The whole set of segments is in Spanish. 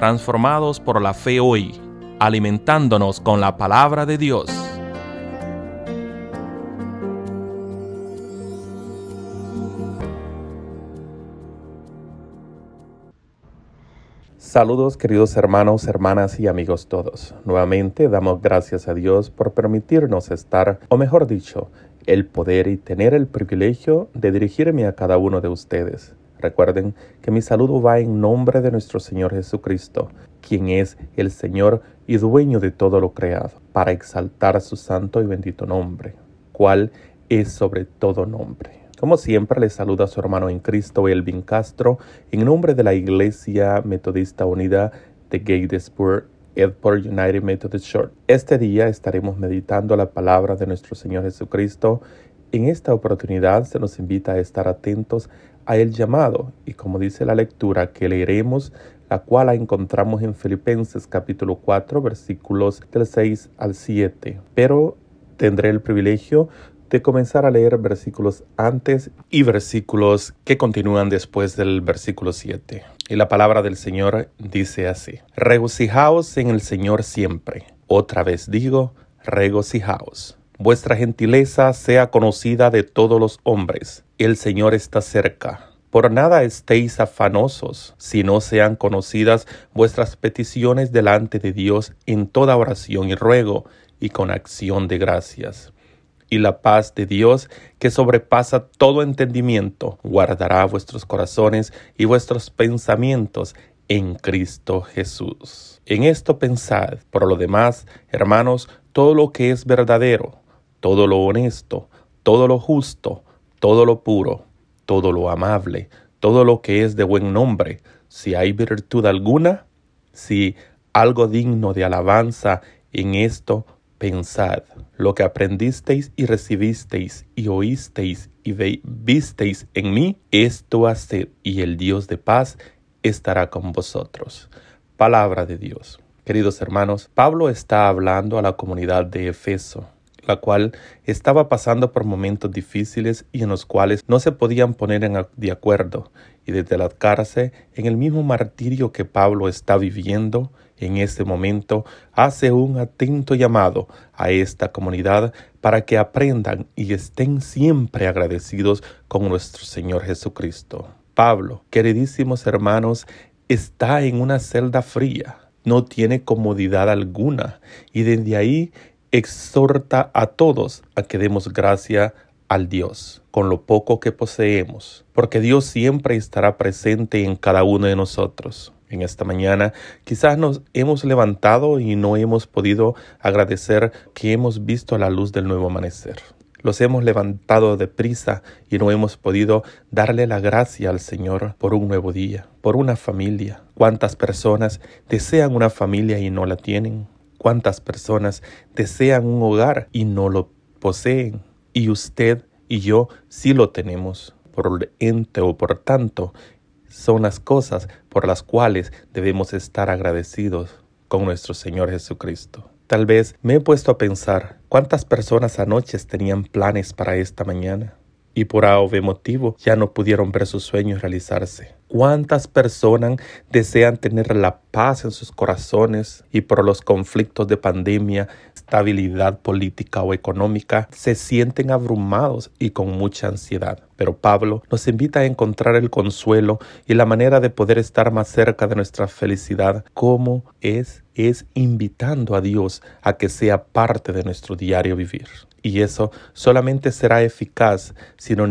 transformados por la fe hoy, alimentándonos con la palabra de Dios. Saludos queridos hermanos, hermanas y amigos todos. Nuevamente damos gracias a Dios por permitirnos estar, o mejor dicho, el poder y tener el privilegio de dirigirme a cada uno de ustedes. Recuerden que mi saludo va en nombre de nuestro Señor Jesucristo, quien es el Señor y dueño de todo lo creado, para exaltar su santo y bendito nombre, cual es sobre todo nombre. Como siempre, le saluda a su hermano en Cristo, Elvin Castro, en nombre de la Iglesia Metodista Unida de Gatesburg, Edward United Methodist Church. Este día estaremos meditando la palabra de nuestro Señor Jesucristo en esta oportunidad se nos invita a estar atentos a el llamado y como dice la lectura que leeremos, la cual la encontramos en Filipenses capítulo 4 versículos del 6 al 7. Pero tendré el privilegio de comenzar a leer versículos antes y versículos que continúan después del versículo 7. Y la palabra del Señor dice así, regocijaos en el Señor siempre. Otra vez digo, regocijaos vuestra gentileza sea conocida de todos los hombres. El Señor está cerca. Por nada estéis afanosos, si no sean conocidas vuestras peticiones delante de Dios en toda oración y ruego, y con acción de gracias. Y la paz de Dios, que sobrepasa todo entendimiento, guardará vuestros corazones y vuestros pensamientos en Cristo Jesús. En esto pensad, por lo demás, hermanos, todo lo que es verdadero todo lo honesto, todo lo justo, todo lo puro, todo lo amable, todo lo que es de buen nombre, si hay virtud alguna, si algo digno de alabanza en esto, pensad lo que aprendisteis y recibisteis y oísteis y visteis en mí, esto haced y el Dios de paz estará con vosotros. Palabra de Dios. Queridos hermanos, Pablo está hablando a la comunidad de Efeso la cual estaba pasando por momentos difíciles y en los cuales no se podían poner de acuerdo, y desde la cárcel, en el mismo martirio que Pablo está viviendo, en este momento hace un atento llamado a esta comunidad para que aprendan y estén siempre agradecidos con nuestro Señor Jesucristo. Pablo, queridísimos hermanos, está en una celda fría, no tiene comodidad alguna y desde ahí exhorta a todos a que demos gracia al Dios con lo poco que poseemos, porque Dios siempre estará presente en cada uno de nosotros. En esta mañana quizás nos hemos levantado y no hemos podido agradecer que hemos visto la luz del nuevo amanecer. Los hemos levantado de prisa y no hemos podido darle la gracia al Señor por un nuevo día, por una familia. ¿Cuántas personas desean una familia y no la tienen? cuántas personas desean un hogar y no lo poseen. Y usted y yo sí lo tenemos. Por ente o por tanto, son las cosas por las cuales debemos estar agradecidos con nuestro Señor Jesucristo. Tal vez me he puesto a pensar cuántas personas anoche tenían planes para esta mañana y por A o B motivo ya no pudieron ver sus sueños realizarse. ¿Cuántas personas desean tener la paz en sus corazones y por los conflictos de pandemia, estabilidad política o económica, se sienten abrumados y con mucha ansiedad? Pero Pablo nos invita a encontrar el consuelo y la manera de poder estar más cerca de nuestra felicidad, como es, es invitando a Dios a que sea parte de nuestro diario vivir. Y eso solamente será eficaz si nos,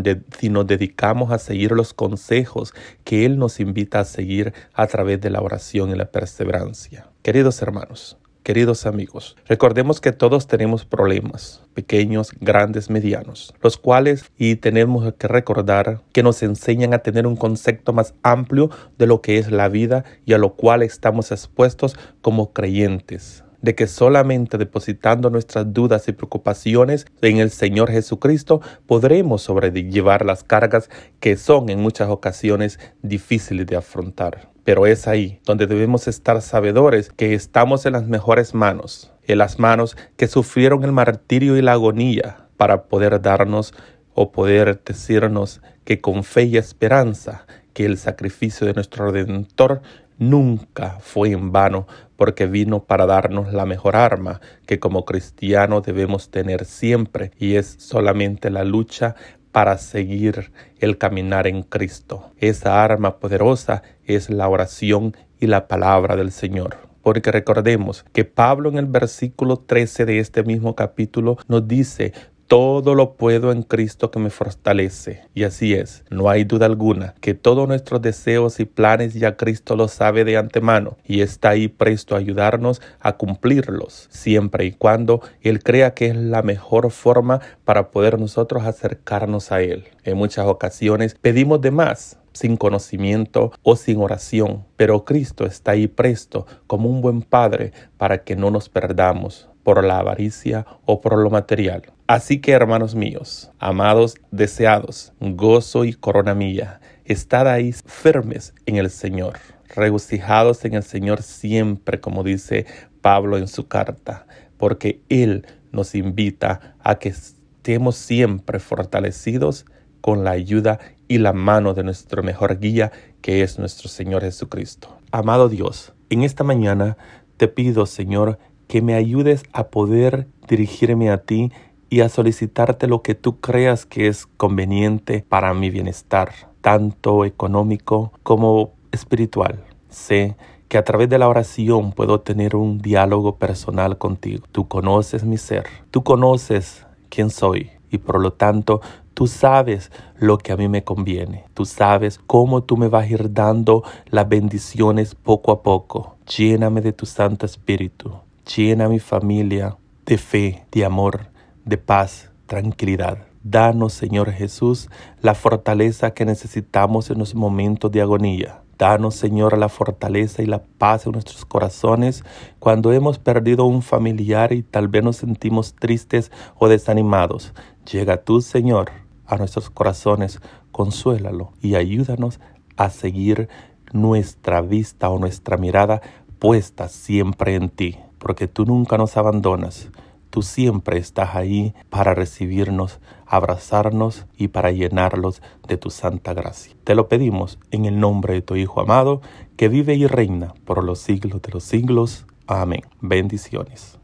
dedicamos a seguir los consejos que Él nos invita a seguir a través de la oración y la perseverancia. Queridos hermanos, queridos amigos, recordemos que todos tenemos problemas, pequeños, grandes, medianos, los cuales y tenemos que recordar que nos enseñan a tener un concepto más amplio de lo que es la vida y a lo cual estamos expuestos como creyentes de que solamente depositando nuestras dudas y preocupaciones en el Señor Jesucristo podremos sobrellevar las cargas que son en muchas ocasiones difíciles de afrontar. Pero es ahí donde debemos estar sabedores que estamos en las mejores manos, en las manos que sufrieron el martirio y la agonía para poder darnos o poder decirnos que con fe y esperanza que el sacrificio de nuestro Redentor nunca fue en vano porque vino para darnos la mejor arma que como cristiano debemos tener siempre y es solamente la lucha para seguir el caminar en Cristo. Esa arma poderosa es la oración y la palabra del Señor. Porque recordemos que Pablo en el versículo 13 de este mismo capítulo nos dice, todo lo puedo en Cristo que me fortalece. Y así es, no hay duda alguna que todos nuestros deseos y planes ya Cristo los sabe de antemano y está ahí presto a ayudarnos a cumplirlos, siempre y cuando Él crea que es la mejor forma para poder nosotros acercarnos a Él. En muchas ocasiones pedimos de más, sin conocimiento o sin oración, pero Cristo está ahí presto como un buen Padre para que no nos perdamos por la avaricia o por lo material. Así que, hermanos míos, amados, deseados, gozo y corona mía, estad ahí firmes en el Señor, regocijados en el Señor siempre, como dice Pablo en su carta, porque Él nos invita a que estemos siempre fortalecidos con la ayuda y la mano de nuestro mejor guía, que es nuestro Señor Jesucristo. Amado Dios, en esta mañana te pido, Señor, que me ayudes a poder dirigirme a ti y a solicitarte lo que tú creas que es conveniente para mi bienestar, tanto económico como espiritual. Sé que a través de la oración puedo tener un diálogo personal contigo. Tú conoces mi ser, tú conoces quién soy y por lo tanto tú sabes lo que a mí me conviene. Tú sabes cómo tú me vas a ir dando las bendiciones poco a poco. Lléname de tu Santo Espíritu Llena mi familia de fe, de amor, de paz, tranquilidad. Danos, Señor Jesús, la fortaleza que necesitamos en los momentos de agonía. Danos, Señor, la fortaleza y la paz en nuestros corazones cuando hemos perdido un familiar y tal vez nos sentimos tristes o desanimados. Llega tú, Señor, a nuestros corazones, consuélalo y ayúdanos a seguir nuestra vista o nuestra mirada puesta siempre en ti porque tú nunca nos abandonas. Tú siempre estás ahí para recibirnos, abrazarnos y para llenarlos de tu santa gracia. Te lo pedimos en el nombre de tu Hijo amado, que vive y reina por los siglos de los siglos. Amén. Bendiciones.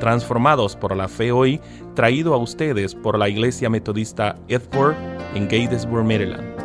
Transformados por la fe hoy, traído a ustedes por la Iglesia Metodista Edward en Gatesburg, Maryland.